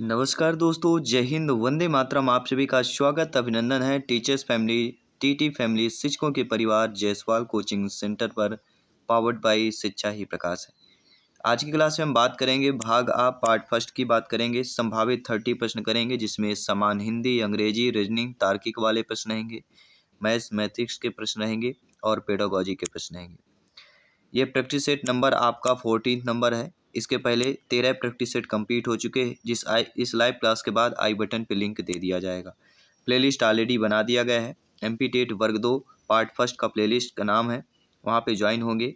नमस्कार दोस्तों जय हिंद वंदे मातरम आप सभी का स्वागत अभिनंदन है टीचर्स फैमिली टीटी फैमिली शिक्षकों के परिवार जयसवाल कोचिंग सेंटर पर पावर्ड बाई शिक्षा ही प्रकाश है आज की क्लास में हम बात करेंगे भाग आप पार्ट फर्स्ट की बात करेंगे संभावित थर्टी प्रश्न करेंगे जिसमें समान हिंदी अंग्रेजी रीजनिंग तार्किक वाले प्रश्न रहेंगे मैथ्स मैथिक्स के प्रश्न रहेंगे और पेडोगोजी के प्रश्न रहेंगे ये प्रैक्टिस सेट नंबर आपका फोर्टीन नंबर है इसके पहले तेरह प्रैक्टिस सेट कंप्लीट हो चुके हैं जिस आई इस लाइव क्लास के बाद आई बटन पर लिंक दे दिया जाएगा प्लेलिस्ट ऑलरेडी बना दिया गया है एम टेट वर्ग दो पार्ट फर्स्ट का प्लेलिस्ट का नाम है वहाँ पे ज्वाइन होंगे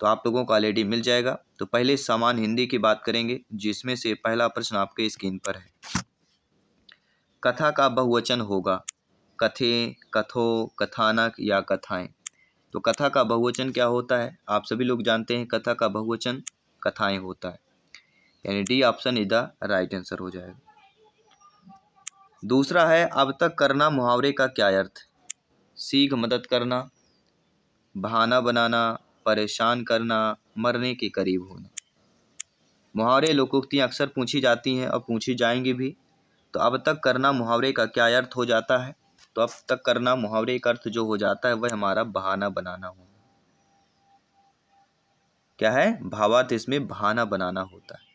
तो आप लोगों को ऑलरेडी मिल जाएगा तो पहले सामान हिंदी की बात करेंगे जिसमें से पहला प्रश्न आपके स्क्रीन पर है कथा का बहुवचन होगा कथे कथो कथानक या कथाएं तो कथा का बहुवचन क्या होता है आप सभी लोग जानते हैं कथा का बहुवचन कथाएं होता है यानी D option is the right answer हो जाएगा दूसरा है अब तक करना मुहावरे का क्या अर्थ सीख मदद करना बहाना बनाना परेशान करना मरने के करीब होना मुहावरे लोकोक्तियाँ अक्सर पूछी जाती हैं और पूछी जाएंगी भी तो अब तक करना मुहावरे का क्या अर्थ हो जाता है तो अब तक करना मुहावरे का अर्थ जो हो जाता है वह हमारा बहाना बनाना हो क्या है भावार्थ इसमें भाना बनाना होता है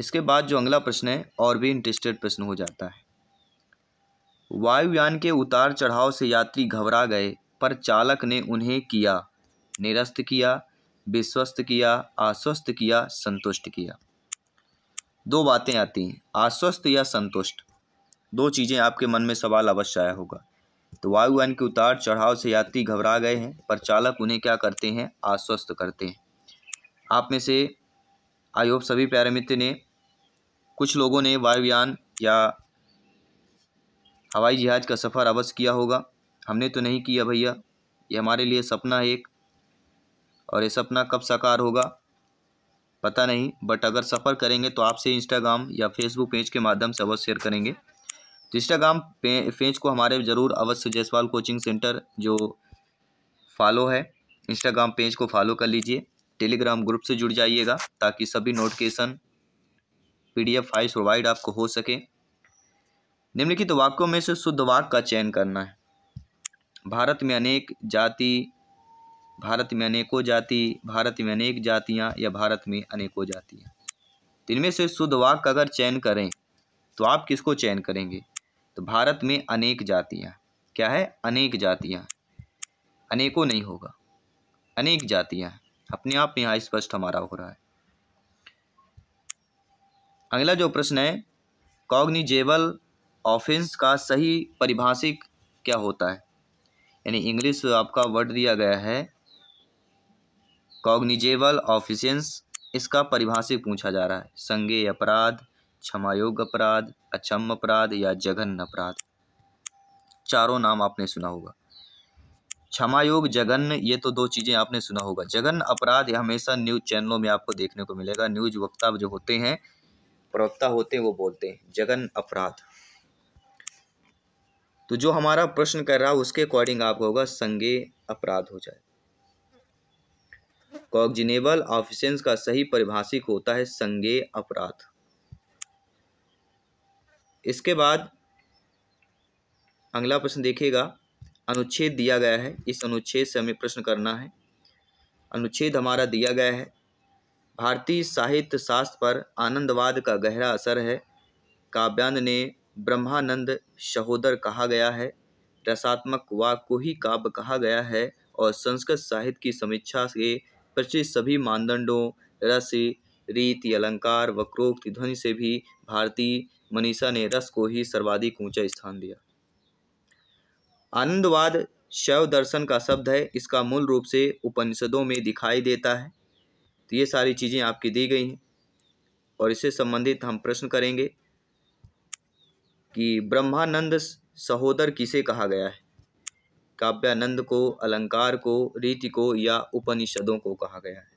इसके बाद जो अगला प्रश्न है और भी इंटरेस्टेड प्रश्न हो जाता है वायुयान के उतार चढ़ाव से यात्री घबरा गए पर चालक ने उन्हें किया निरस्त किया विश्वस्त किया आश्वस्त किया संतुष्ट किया दो बातें आती हैं आश्वस्त या संतुष्ट दो चीज़ें आपके मन में सवाल अवश्य आया होगा तो वायुयान के उतार चढ़ाव से यात्री घबरा गए हैं पर चालक उन्हें क्या करते हैं आश्वस्त करते हैं आप में से आई होप सभी प्यारे मित्र ने कुछ लोगों ने वायुयान या हवाई जहाज़ का सफ़र अवश्य किया होगा हमने तो नहीं किया भैया ये हमारे लिए सपना है एक और ये सपना कब साकार होगा पता नहीं बट अगर सफ़र करेंगे तो आपसे इंस्टाग्राम या फेसबुक पेज के माध्यम से अवश्य शेयर करेंगे तो इंस्टाग्राम पे, पेज को हमारे ज़रूर अवश्य जयसवाल कोचिंग सेंटर जो फॉलो है इंस्टाग्राम पेज को फॉलो कर लीजिए टेलीग्राम ग्रुप से जुड़ जाइएगा ताकि सभी नोटिफिकेशन पीडीएफ फाइल्स प्रोवाइड आपको हो सके निम्नलिखित वाक्यों में से शुद्ध वाक्य का चयन करना है भारत में अनेक जाति भारत में अनेकों जाति भारत में अनेक जातियाँ या भारत में अनेकों जातियाँ इनमें से शुद्ध वाक्य अगर चयन करें तो आप किसको चयन करेंगे तो भारत में अनेक जातियाँ क्या है अनेक जातियाँ अनेकों नहीं होगा अनेक जातियाँ अपने आप में यहाँ स्पष्ट हमारा हो रहा है अगला जो प्रश्न है कॉग्निजेबल ऑफेंस का सही परिभाषिक क्या होता है यानी इंग्लिश आपका वर्ड दिया गया है कॉग्निजेबल ऑफिसेंस इसका परिभाषिक पूछा जा रहा है संगे अपराध क्षमायोग अपराध अक्षम अपराध या जघन अपराध चारों नाम आपने सुना होगा क्षमायोग जघन ये तो दो चीज़ें आपने सुना होगा जघन अपराध हमेशा न्यूज चैनलों में आपको देखने को मिलेगा न्यूज वक्ता जो होते हैं प्रवक्ता होते हैं वो बोलते हैं जघन अपराध तो जो हमारा प्रश्न कर रहा है उसके अकॉर्डिंग आपको होगा संगे अपराध हो जाए कॉग्जिनेबल ऑफिसेंस का सही परिभाषिक होता है संगे अपराध इसके बाद अगला प्रश्न देखिएगा अनुच्छेद दिया गया है इस अनुच्छेद से हमें प्रश्न करना है अनुच्छेद हमारा दिया गया है भारतीय साहित्य शास्त्र पर आनंदवाद का गहरा असर है काव्यान ने ब्रह्मानंद सहोदर कहा गया है रसात्मक वाक को ही काव्य कहा गया है और संस्कृत साहित्य की समीक्षा से प्रचलित सभी मानदंडों रस रीति अलंकार वक्रोक्ति ध्वनि से भी भारतीय मनीषा ने रस को ही सर्वाधिक ऊंचा स्थान दिया आनंदवाद शैव दर्शन का शब्द है इसका मूल रूप से उपनिषदों में दिखाई देता है तो ये सारी चीज़ें आपकी दी गई हैं और इससे संबंधित हम प्रश्न करेंगे कि ब्रह्मानंद सहोदर किसे कहा गया है काव्यानंद को अलंकार को रीति को या उपनिषदों को कहा गया है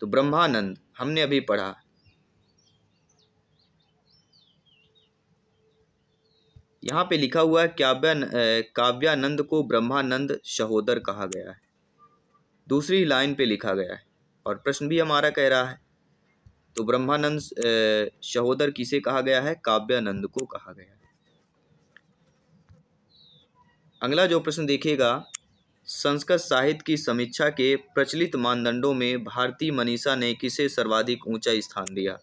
तो ब्रह्मानंद हमने अभी पढ़ा यहाँ पे लिखा हुआ है काव्या काव्यानंद को ब्रह्मानंद सहोदर कहा गया है दूसरी लाइन पे लिखा गया है और प्रश्न भी हमारा कह रहा है तो ब्रह्मानंद सहोदर किसे कहा गया है काव्यानंद को कहा गया है अगला जो प्रश्न देखेगा संस्कृत साहित्य की समीक्षा के प्रचलित मानदंडों में भारतीय मनीषा ने किसे सर्वाधिक ऊंचा स्थान दिया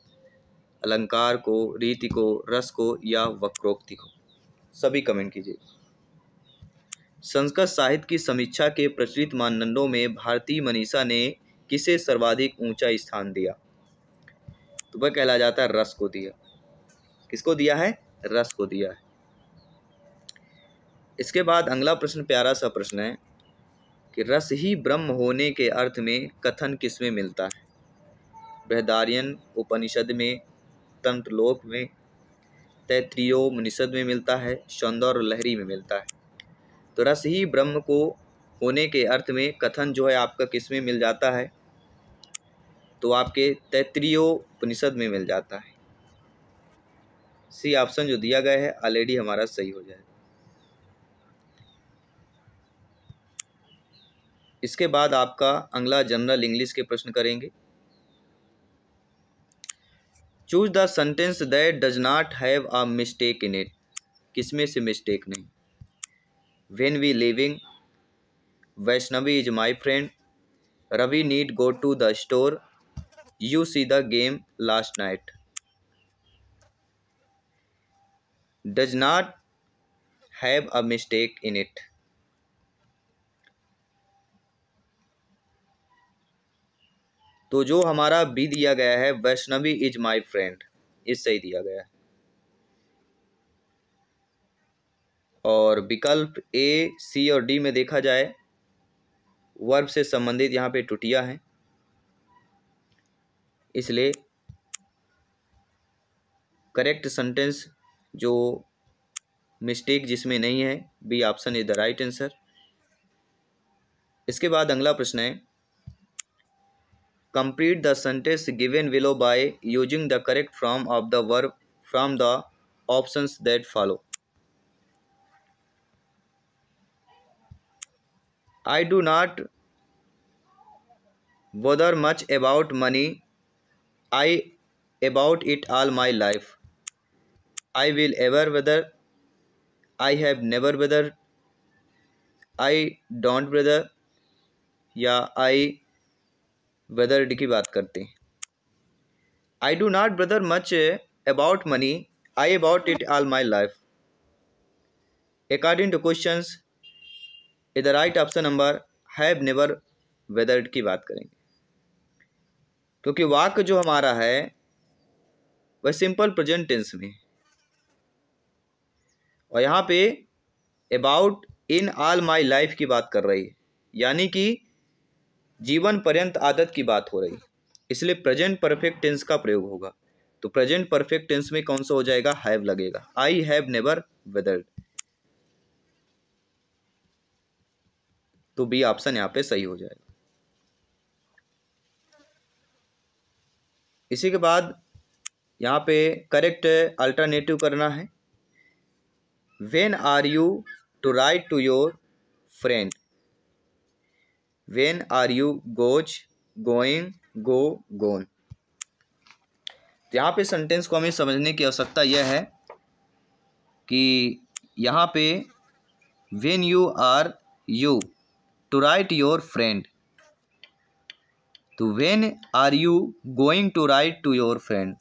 अलंकार को रीति को रस को या वक्रोक्ति को सभी कमेंट कीजिए संस्कृत साहित्य की समीक्षा के प्रचलित मानदंडों में भारतीय मनीषा ने किसे सर्वाधिक ऊंचा स्थान दिया तो वह कहला जाता है रस को दिया किसको दिया है रस को दिया है इसके बाद अगला प्रश्न प्यारा सा प्रश्न है कि रस ही ब्रह्म होने के अर्थ में कथन किसमें मिलता है बृहदार्यन उपनिषद में तंत्रलोक में मुनिषद में मिलता है सौंदर्य लहरी में मिलता है तो रस ही ब्रह्म को होने के अर्थ में कथन जो है आपका किस में मिल जाता है तो आपके उपनिषद में मिल जाता है सी ऑप्शन जो दिया गया है ऑलरेडी हमारा सही हो जाएगा इसके बाद आपका अगला जनरल इंग्लिश के प्रश्न करेंगे choose the sentence that does not have a mistake in it किसमें से मिस्टेक नहीं when we living Vaishnavi is my friend Ravi need go to the store you see the game last night does not have a mistake in it तो जो हमारा B दिया गया है Vaishnavi is my friend इससे सही दिया गया है और विकल्प ए सी और डी में देखा जाए वर्ब से संबंधित यहाँ पे टुटिया है इसलिए करेक्ट सेंटेंस जो मिस्टेक जिसमें नहीं है B option is the right answer इसके बाद अगला प्रश्न है Complete the sentence given below by using the correct form of the verb from the options that follow. I do not bother much about money. I about it all my life. I will ever whether I have never whether I don't whether yeah I bother की बात करते हैं I do not bother much about money I about it all my life according to question the right option number have never weather की बात करेंगे क्योंकि वाक जो हमारा है वह सिंपल प्रेजेंट टेंस में और यहाँ पे about in all my life की बात कर रही है यानी कि जीवन पर्यंत आदत की बात हो रही इसलिए प्रेजेंट परफेक्ट टेंस का प्रयोग होगा तो प्रेजेंट परफेक्ट टेंस में कौन सा हो जाएगा हैव लगेगा आई हैव नेवर वेदर्ड तो बी ऑप्शन यहां पे सही हो जाएगा इसी के बाद यहां पे करेक्ट अल्टरनेटिव करना है when are you to write to your friend when are you goes going go gone यहाँ पे सेंटेंस को हमें समझने की आवश्यकता यह है कि यहाँ पे when you are you to write your friend तो when are you going to write to your friend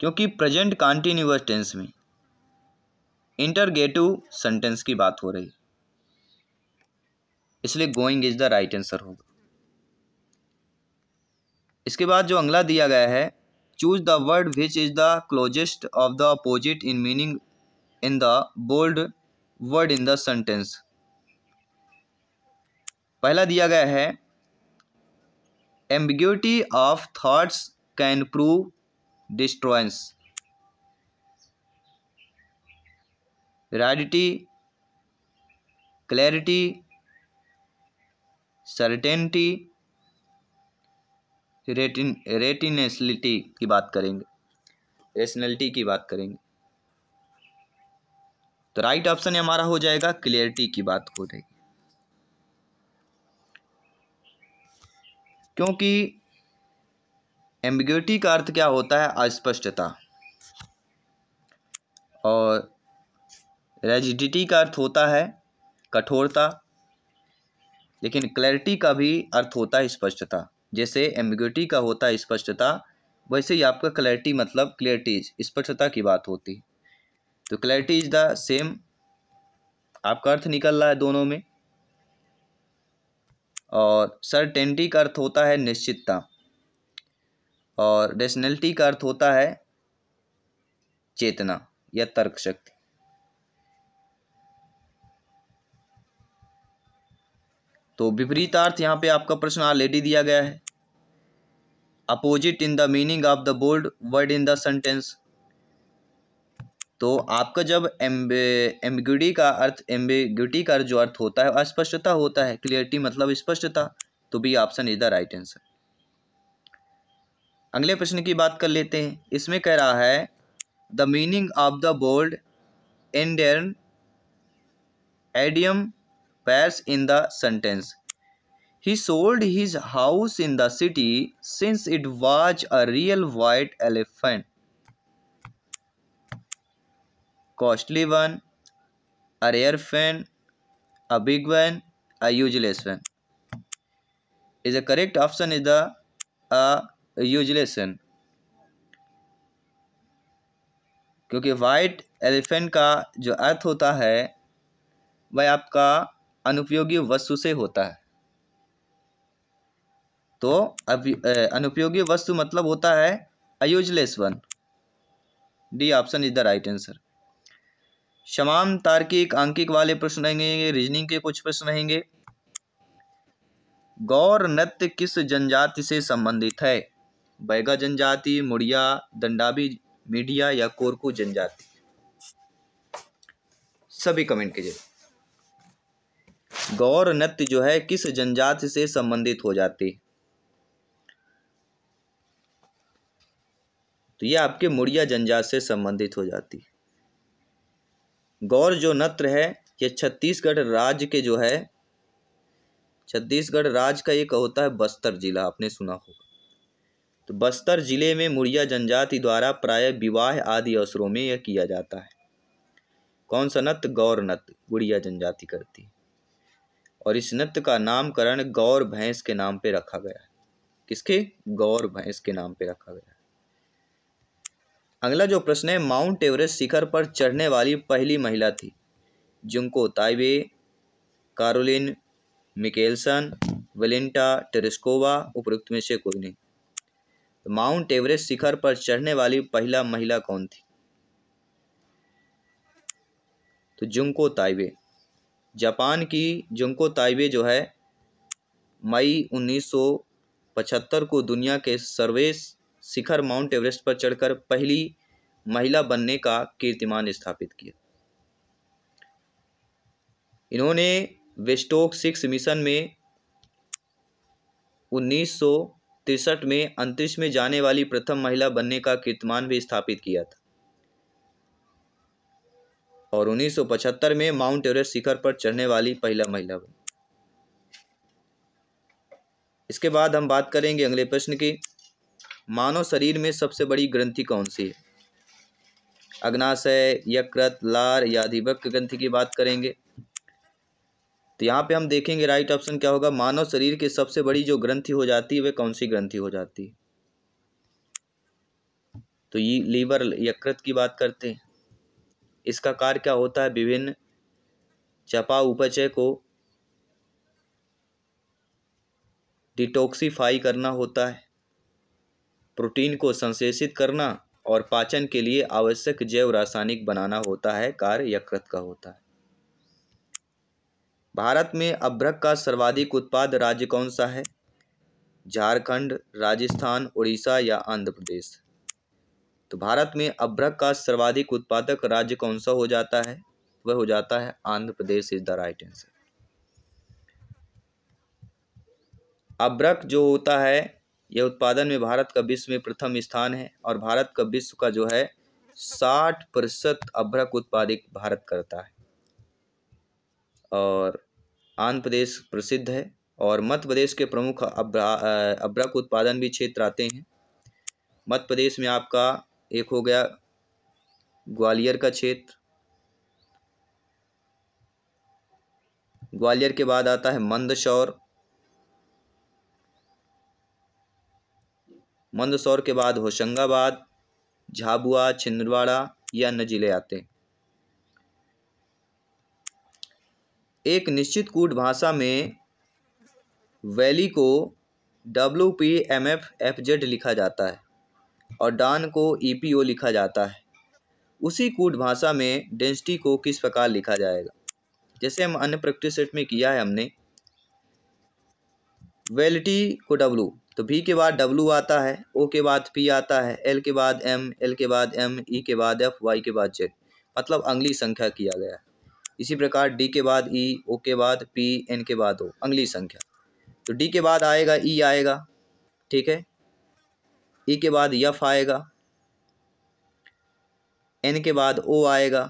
क्योंकि प्रेजेंट कॉन्टीन्यूअस टेंस में इंटरगेटिव सेंटेंस की बात हो रही है इसलिए going is the right answer होगा इसके बाद जो अगला दिया गया है choose the word which is the closest of the opposite in meaning in the bold word in the sentence पहला दिया गया है ambiguity of thoughts can prove destroyance रैडिटी क्लैरिटी सर्टेनिटी रेटिन रेटिनेसलिटी की बात करेंगे रेशनलिटी की बात करेंगे तो राइट ऑप्शन हमारा हो जाएगा क्लियरिटी की बात हो जाएगी क्योंकि एम्बिग्यूटी का अर्थ क्या होता है अस्पष्टता और रेजिडिटी का अर्थ होता है कठोरता लेकिन क्लैरिटी का भी अर्थ होता है स्पष्टता जैसे एम्बिग्यूटी का होता है स्पष्टता वैसे ही आपका क्लैरिटी मतलब क्लियरिटीज स्पष्टता की बात होती तो क्लैरिटी इज द सेम आपका अर्थ निकल रहा है दोनों में और सर्टेनिटी का अर्थ होता है निश्चितता और रेशनलिटी का अर्थ होता है चेतना या तर्क शक्ति तो विपरीतार्थ यहाँ पे आपका प्रश्न ऑलरेडी दिया गया है opposite in the meaning of the bold word in the sentence तो आपका जब एम्बिग्यूटी का अर्थ एम्बिग्यूटी का जो अर्थ होता है अस्पष्टता होता है क्लियरिटी मतलब स्पष्टता तो भी option is the right answer अगले प्रश्न की बात कर लेते हैं इसमें कह रहा है the meaning of the bold and idiom pairs in the sentence. He sold his house in the city since it was a real white elephant. Costly one, a rare fan, a big one, a useless one. Is the correct option is the a useless one. क्योंकि white elephant का जो अर्थ होता है वह आपका अनुपयोगी वस्तु से होता है तो अनुपयोगी वस्तु मतलब होता है useless one D option is the right answer शमाम तार्किक आंकिक वाले प्रश्न रहेंगे रीजनिंग के कुछ प्रश्न रहेंगे गौर नृत्य किस जनजाति से संबंधित है बैगा जनजाति मुड़िया दंडाबी मीडिया या कोरकू जनजाति सभी कमेंट कीजिए गौर नृत्य जो है किस जनजाति से संबंधित हो जाती तो यह आपके मुड़िया जनजाति से संबंधित हो जाती गौर जो नत्र है यह छत्तीसगढ़ राज्य के जो है छत्तीसगढ़ राज्य का एक होता है बस्तर जिला आपने सुना होगा तो बस्तर जिले में मुड़िया जनजाति द्वारा प्राय विवाह आदि अवसरों में यह किया जाता है कौन सा नृत्य गौर नृत्य गुड़िया जनजाति करती और इस नृत्य का नामकरण गौर भैंस के नाम पे रखा गया किसके गौर भैंस के नाम पे रखा गया है अगला जो प्रश्न है माउंट एवरेस्ट शिखर पर चढ़ने वाली पहली महिला थी जिनको ताइबे कारोलिन मिकेलसन वेलिंटा टेरिस्कोवा उपयुक्त में से कोई नहीं तो माउंट एवरेस्ट शिखर पर चढ़ने वाली पहला महिला कौन थी तो जुंको ताइबे जापान की जंको ताइबे जो है मई 1975 को दुनिया के सर्वेस शिखर माउंट एवरेस्ट पर चढ़कर पहली महिला बनने का कीर्तिमान स्थापित किया इन्होंने वेस्टोक सिक्स मिशन में उन्नीस में अंतरिक्ष में जाने वाली प्रथम महिला बनने का कीर्तिमान भी स्थापित किया था और 1975 में माउंट एवरेस्ट शिखर पर चढ़ने वाली पहला महिला बनी इसके बाद हम बात करेंगे अगले प्रश्न की मानव शरीर में सबसे बड़ी ग्रंथि कौन सी है अग्नाशय यकृत लार या अधिवक ग्रंथि की बात करेंगे तो यहाँ पे हम देखेंगे राइट ऑप्शन क्या होगा मानव शरीर की सबसे बड़ी जो ग्रंथि हो जाती है वह कौन सी ग्रंथि हो जाती है तो ये लीवर यकृत की बात करते हैं इसका कार्य क्या होता है विभिन्न चपा उपचय को डिटॉक्सीफाई करना होता है प्रोटीन को संश्लेषित करना और पाचन के लिए आवश्यक जैव रासायनिक बनाना होता है कार्य यकृत का होता है भारत में अभ्रक का सर्वाधिक उत्पाद राज्य कौन सा है झारखंड राजस्थान उड़ीसा या आंध्र प्रदेश तो भारत में अभ्रक का सर्वाधिक उत्पादक राज्य कौन सा हो जाता है वह हो जाता है Andhra Pradesh is the right answer अभ्रक जो होता है यह उत्पादन में भारत का विश्व में प्रथम स्थान है और भारत का विश्व का जो है साठ प्रतिशत अभ्रक उत्पादित भारत करता है और आंध्र प्रदेश प्रसिद्ध है और मध्य प्रदेश के प्रमुख अभ्रक उत्पादन भी क्षेत्र आते हैं मध्य प्रदेश में आपका एक हो गया ग्वालियर का क्षेत्र ग्वालियर के बाद आता है मंदसौर मंदसौर के बाद होशंगाबाद झाबुआ छिंदवाड़ा या अन्य जिले आते हैं एक निश्चित कूट भाषा में वैली को W P M F F Z लिखा जाता है और डान को ई लिखा जाता है उसी कूट भाषा में डेंसिटी को किस प्रकार लिखा जाएगा जैसे हम अन्य प्रैक्टिस सेट में किया है हमने वेलिटी को डब्लू तो भी के बाद डब्लू आता है ओ के बाद पी आता है एल के बाद एम एल के बाद एम ई के बाद एफ वाई के बाद जेड मतलब अंगली संख्या किया गया है इसी प्रकार डी के बाद ई e, ओ के बाद पी एन के बाद ओ अंगली संख्या तो डी के बाद आएगा ई e आएगा ठीक है ई के बाद यफ आएगा एन के बाद ओ आएगा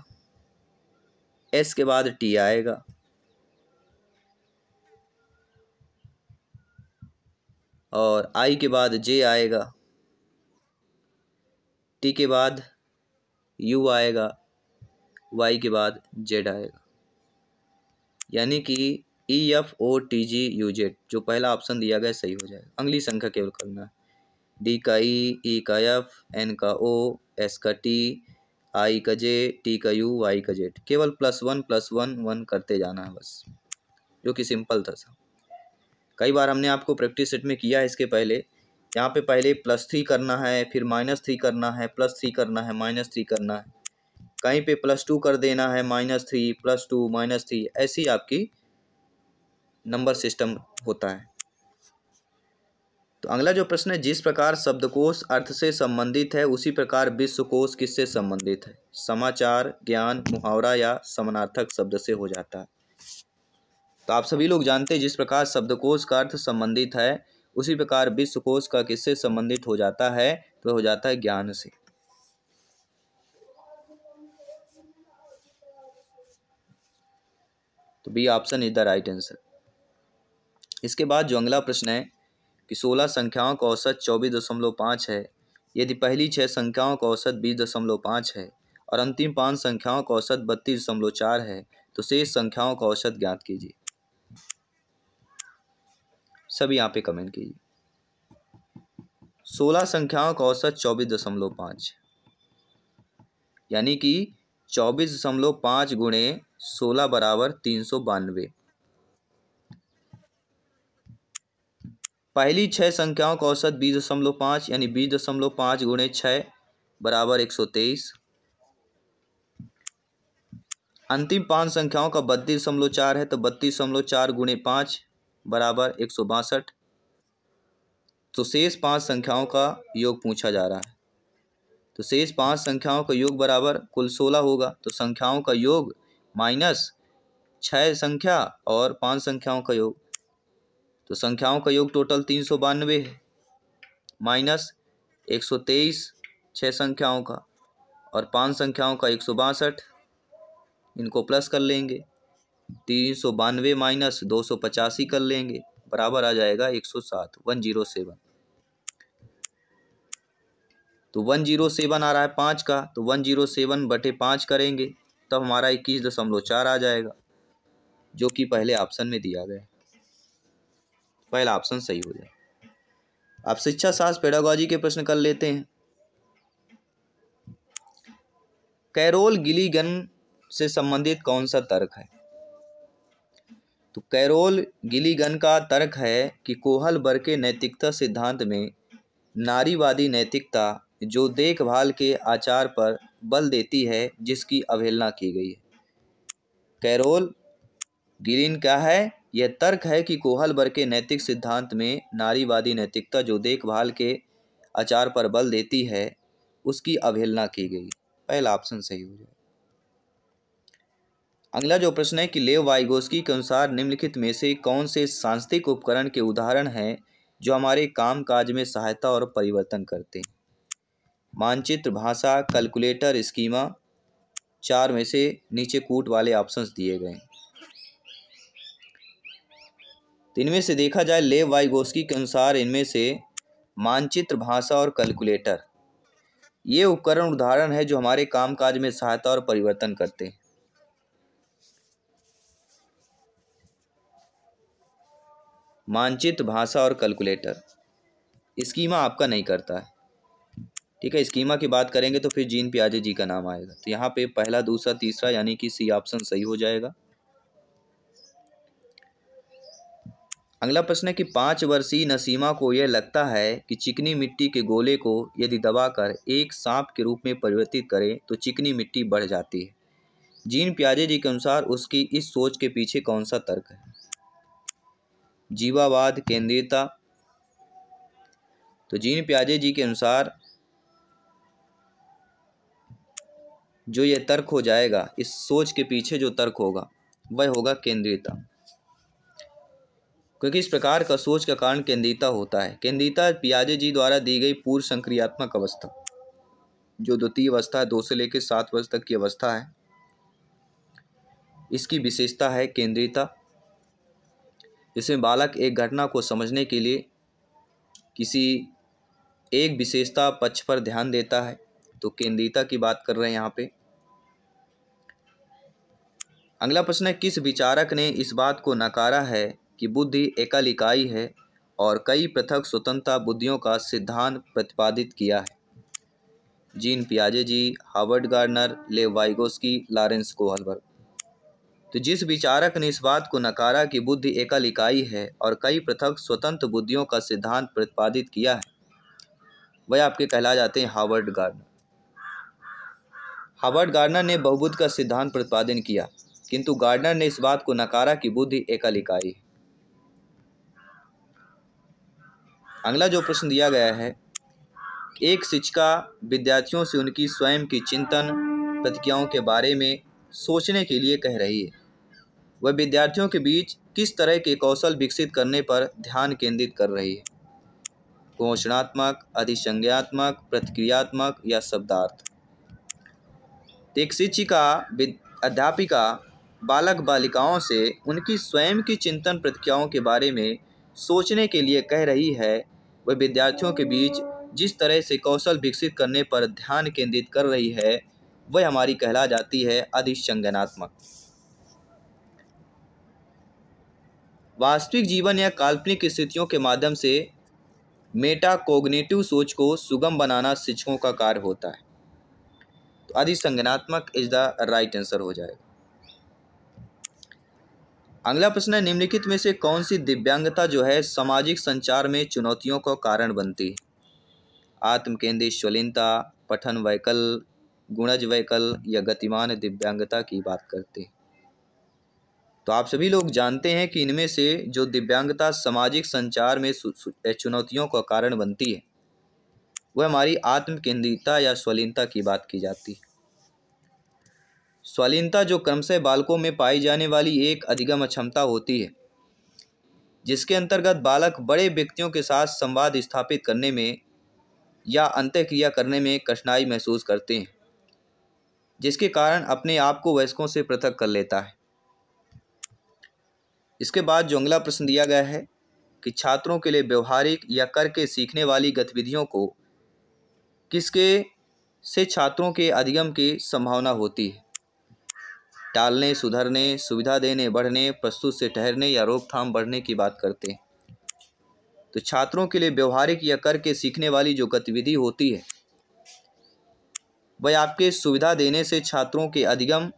एस के बाद टी आएगा और आई के बाद जे आएगा टी के बाद यू आएगा वाई के बाद जेड आएगा यानी कि E F O T G U Z जो पहला ऑप्शन दिया गया सही हो जाएगा अगली संख्या केवल करना है डी का ई ई का एफ एन का ओ एस का टी आई का जे टी का यू वाई का जेड केवल plus one plus one one करते जाना है बस जो कि सिंपल था सर कई बार हमने आपको प्रैक्टिस सेट में किया है इसके पहले यहाँ पे पहले प्लस थ्री करना है फिर माइनस थ्री करना है प्लस थ्री करना है माइनस थ्री करना है कहीं पे प्लस टू कर देना है minus three plus two minus three ऐसी आपकी नंबर सिस्टम होता है तो अगला जो प्रश्न है जिस प्रकार शब्दकोश अर्थ से संबंधित है उसी प्रकार विश्वकोश किससे संबंधित है समाचार ज्ञान मुहावरा या समानार्थक शब्द से हो जाता है तो आप सभी लोग जानते हैं जिस प्रकार शब्दकोश का अर्थ संबंधित है उसी प्रकार विश्वकोश का किससे संबंधित हो जाता है तो हो जाता है ज्ञान से तो B option is the right answer इसके बाद जो अगला प्रश्न है कि सोलह संख्याओं का औसत चौबीस दशमलव पाँच है यदि पहली छः संख्याओं का औसत बीस दशमलव पाँच है और अंतिम पांच संख्याओं का औसत बत्तीस दशमलव चार है तो शेष संख्याओं का औसत ज्ञात कीजिए सब यहाँ पे कमेंट कीजिए सोलह संख्याओं का औसत चौबीस दशमलव पाँच यानी कि चौबीस दशमलव पाँच गुणे सोलह बराबर तीन सौ बानवे पहली छः संख्याओं का औसत बीस दशमलव पाँच यानी बीस दशमलव पाँच गुणे छः बराबर एक सौ तेईस अंतिम पांच संख्याओं का बत्तीस दशमलव चार है तो बत्तीस दशमलव चार गुणे पाँच बराबर एक सौ बासठ तो शेष पांच संख्याओं का योग पूछा जा रहा है तो शेष पांच संख्याओं का योग बराबर कुल सोलह होगा तो संख्याओं का योग माइनस छः संख्या और पांच संख्याओं का योग तो संख्याओं का योग टोटल तीन सौ बानवे है माइनस एक सौ तेईस छः संख्याओं का और पांच संख्याओं का एक सौ बासठ इनको प्लस कर लेंगे तीन सौ बानवे माइनस दो सौ पचासी कर लेंगे बराबर आ जाएगा एक सौ सात वन जीरो सेवन तो वन जीरो सेवन आ रहा है पाँच का तो वन जीरो सेवन बटे पाँच करेंगे तब हमारा इक्कीस दशमलव चार आ जाएगा जो कि पहले ऑप्शन में दिया गया है पहला ऑप्शन सही हो जाए आप शिक्षा शास्त्र पेडागोजी के प्रश्न कर लेते हैं कैरोल गिलीगन से संबंधित कौन सा तर्क है तो कैरोल गिलीगन का तर्क है कि कोहल बर के नैतिकता सिद्धांत में नारीवादी नैतिकता जो देखभाल के आचार पर बल देती है जिसकी अवहेलना की गई है कैरोल गिलीन क्या है यह तर्क है कि कोहलबर के नैतिक सिद्धांत में नारीवादी नैतिकता जो देखभाल के आचार पर बल देती है उसकी अवहेलना की गई पहला ऑप्शन सही हो जाए अगला जो प्रश्न है कि लेव वाइगोस्की के अनुसार निम्नलिखित में से कौन से सांस्थिक उपकरण के उदाहरण हैं जो हमारे काम काज में सहायता और परिवर्तन करते हैं मानचित्र भाषा कैलकुलेटर स्कीमा चार में से नीचे कूट वाले ऑप्शंस दिए गए हैं तो इनमें से देखा जाए लेव वाइगोस्की के अनुसार इनमें से मानचित्र भाषा और कैलकुलेटर ये उपकरण उदाहरण है जो हमारे कामकाज में सहायता और परिवर्तन करते हैं मानचित्र भाषा और कैलकुलेटर स्कीमा आपका नहीं करता है ठीक है स्कीमा की बात करेंगे तो फिर जीन प्याजे जी का नाम आएगा तो यहाँ पे पहला दूसरा तीसरा यानी कि सी ऑप्शन सही हो जाएगा अगला प्रश्न है कि पाँच वर्षीय नसीमा को यह लगता है कि चिकनी मिट्टी के गोले को यदि दबाकर एक सांप के रूप में परिवर्तित करें तो चिकनी मिट्टी बढ़ जाती है जीन प्याजे जी के अनुसार उसकी इस सोच के पीछे कौन सा तर्क है जीवावाद केंद्रीयता तो जीन प्याजे जी के अनुसार जो यह तर्क हो जाएगा इस सोच के पीछे जो तर्क होगा वह होगा केंद्रीयता क्योंकि इस प्रकार का सोच का कारण केंद्रीता होता है केंद्रीयता पियाजे जी द्वारा दी गई पूर्व संक्रियात्मक अवस्था जो द्वितीय अवस्था है दो से लेकर सात वर्ष तक की अवस्था है इसकी विशेषता है केंद्रीयता जिसमें बालक एक घटना को समझने के लिए किसी एक विशेषता पक्ष पर ध्यान देता है तो केंद्रीयता की बात कर रहे हैं यहाँ पे अगला प्रश्न है किस विचारक ने इस बात को नकारा है कि बुद्धि एकल इकाई है और कई पृथक स्वतंत्रता बुद्धियों का सिद्धांत प्रतिपादित किया है जीन पियाजे ji Howard Gardner Lev Vygotsky Lawrence Kohlberg तो जिस विचारक ने इस बात को नकारा कि बुद्धि एकल इकाई है और कई पृथक स्वतंत्र बुद्धियों का सिद्धांत प्रतिपादित किया है वह आपके कहला जाते हैं हार्वर्ड गार्डनर हार्वर्ड गार्डनर ने बहुबुद्ध का सिद्धांत प्रतिपादन किया किंतु गार्डनर ने इस बात को नकारा कि बुद्धि एकल इकाई है अगला जो प्रश्न दिया गया है एक शिक्षिका विद्यार्थियों से उनकी स्वयं की चिंतन प्रतिक्रियाओं के बारे में सोचने के लिए कह रही है वह विद्यार्थियों के बीच किस तरह के कौशल विकसित करने पर ध्यान केंद्रित कर रही है घोषणात्मक अधिसंज्ञात्मक प्रतिक्रियात्मक या शब्दार्थ एक शिक्षिका अध्यापिका बालक बालिकाओं से उनकी स्वयं की चिंतन प्रतिक्रियाओं के बारे में सोचने के लिए कह रही है व विद्यार्थियों के बीच जिस तरह से कौशल विकसित करने पर ध्यान केंद्रित कर रही है वह हमारी कहला जाती है अधिसंगनात्मक वास्तविक जीवन या काल्पनिक स्थितियों के माध्यम से मेटा कोग्नेटिव सोच को सुगम बनाना शिक्षकों का कार्य होता है तो अधिसंगनात्मक इज द राइट आंसर हो जाएगा अगला प्रश्न है निम्नलिखित में से कौन सी दिव्यांगता जो है सामाजिक संचार में चुनौतियों का कारण बनती है आत्मकेंद्रित स्वलीनता पठन वैकल गुणज वैकल या गतिमान दिव्यांगता की बात करते तो आप सभी लोग जानते हैं कि इनमें से जो दिव्यांगता सामाजिक संचार में चुनौतियों का कारण बनती है वह हमारी आत्मकेंद्रिता या स्वलीनता की बात की जाती है स्वालीनता जो क्रमशः बालकों में पाई जाने वाली एक अधिगम क्षमता होती है जिसके अंतर्गत बालक बड़े व्यक्तियों के साथ संवाद स्थापित करने में या अंत्यक्रिया करने में कठिनाई महसूस करते हैं जिसके कारण अपने आप को वयस्कों से पृथक कर लेता है इसके बाद जो अगला प्रश्न दिया गया है कि छात्रों के लिए व्यवहारिक या करके सीखने वाली गतिविधियों को किसके से छात्रों के अधिगम की संभावना होती है टालने सुधरने सुविधा देने बढ़ने प्रस्तुत से ठहरने या रोकथाम बढ़ने की बात करते हैं तो छात्रों के लिए व्यवहारिक या करके सीखने वाली जो गतिविधि होती है वह आपके सुविधा देने से छात्रों के अधिगम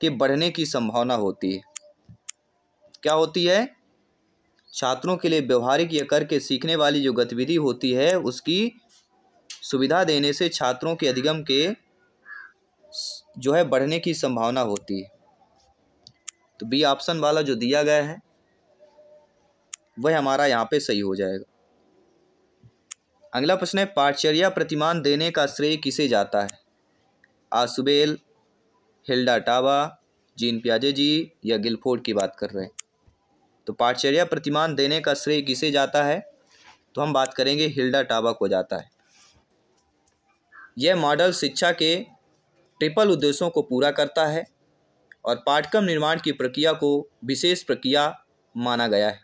के बढ़ने की संभावना होती है क्या होती है छात्रों के लिए व्यवहारिक या करके सीखने वाली जो गतिविधि होती है उसकी सुविधा देने से छात्रों के अधिगम के जो है बढ़ने की संभावना होती है तो बी ऑप्शन वाला जो दिया गया है वह हमारा यहाँ पे सही हो जाएगा अगला प्रश्न है पाठचर्या प्रतिमान देने का श्रेय किसे जाता है आसुबेल हिल्डा टावा जीन प्याजे जी या गिलफोर्ड की बात कर रहे हैं तो पाठचर्या प्रतिमान देने का श्रेय किसे जाता है तो हम बात करेंगे हिल्डा टावा को जाता है यह मॉडल शिक्षा के ट्रिपल उद्देश्यों को पूरा करता है और पाठ्यक्रम निर्माण की प्रक्रिया को विशेष प्रक्रिया माना गया है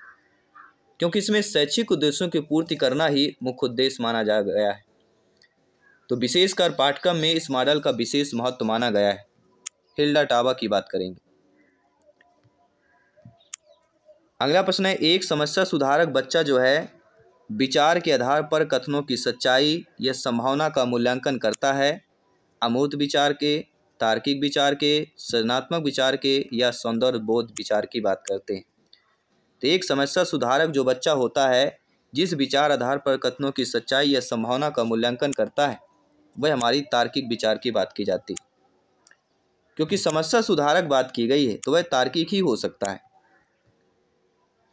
क्योंकि इसमें शैक्षिक उद्देश्यों की पूर्ति करना ही मुख्य उद्देश्य माना जा गया है तो विशेषकर पाठ्यक्रम में इस मॉडल का विशेष महत्व माना गया है हिल्डा टावा की बात करेंगे अगला प्रश्न है एक समस्या सुधारक बच्चा जो है विचार के आधार पर कथनों की सच्चाई या संभावना का मूल्यांकन करता है अमूर्त विचार के तार्किक विचार के सृजनात्मक विचार के या सौंदर्य बोध विचार की बात करते हैं तो एक समस्या सुधारक जो बच्चा होता है जिस विचार आधार पर कथनों की सच्चाई या संभावना का मूल्यांकन करता है वह हमारी तार्किक विचार की बात की जाती है क्योंकि समस्या सुधारक बात की गई है तो वह तार्किक ही हो सकता है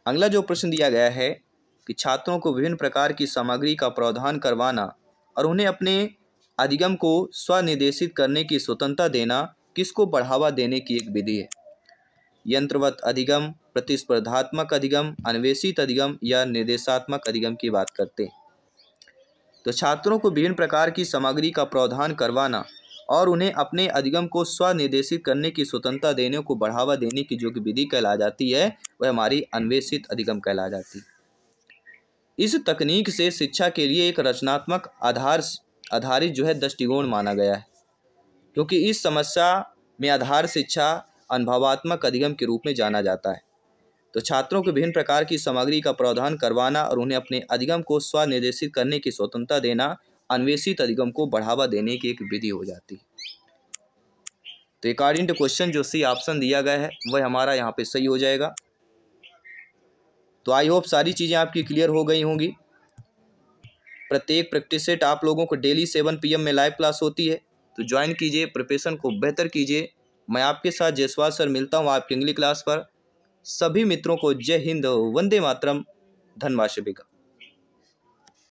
अगला जो प्रश्न दिया गया है कि छात्रों को विभिन्न प्रकार की सामग्री का प्रावधान करवाना और उन्हें अपने अधिगम को स्वनिर्देशित करने की स्वतंत्रता देना किसको बढ़ावा देने की एक विधि है यंत्रवत अधिगम प्रतिस्पर्धात्मक अधिगम अन्वेषित अधिगम या निर्देशात्मक अधिगम की बात करते हैं तो छात्रों को विभिन्न प्रकार की सामग्री का प्रावधान करवाना और उन्हें अपने अधिगम को स्वनिर्देशित करने की स्वतंत्रता देने को बढ़ावा देने की जो विधि कहला जाती है वह हमारी अन्वेषित अधिगम कहला जाती है इस तकनीक से शिक्षा के लिए एक रचनात्मक आधार आधारित जो है दृष्टिकोण माना गया है क्योंकि इस समस्या में आधार शिक्षा अनुभवात्मक अधिगम के रूप में जाना जाता है तो छात्रों को विभिन्न प्रकार की सामग्री का प्रावधान करवाना और उन्हें अपने अधिगम को स्वनिर्देशित करने की स्वतंत्रता देना अन्वेषित अधिगम को बढ़ावा देने की एक विधि हो जाती है तो अकॉर्डिंग टू क्वेश्चन जो सी ऑप्शन दिया गया है वह हमारा यहाँ पे सही हो जाएगा तो आई होप सारी चीज़ें आपकी क्लियर हो गई होंगी प्रत्येक प्रैक्टिस सेट आप लोगों को डेली सेवन पीएम में लाइव क्लास होती है तो ज्वाइन कीजिए प्रिपरेशन को बेहतर कीजिए मैं आपके साथ जयसवाल सर मिलता हूँ आपकी अगली क्लास पर सभी मित्रों को जय हिंद वंदे मातरम धनवाशबिका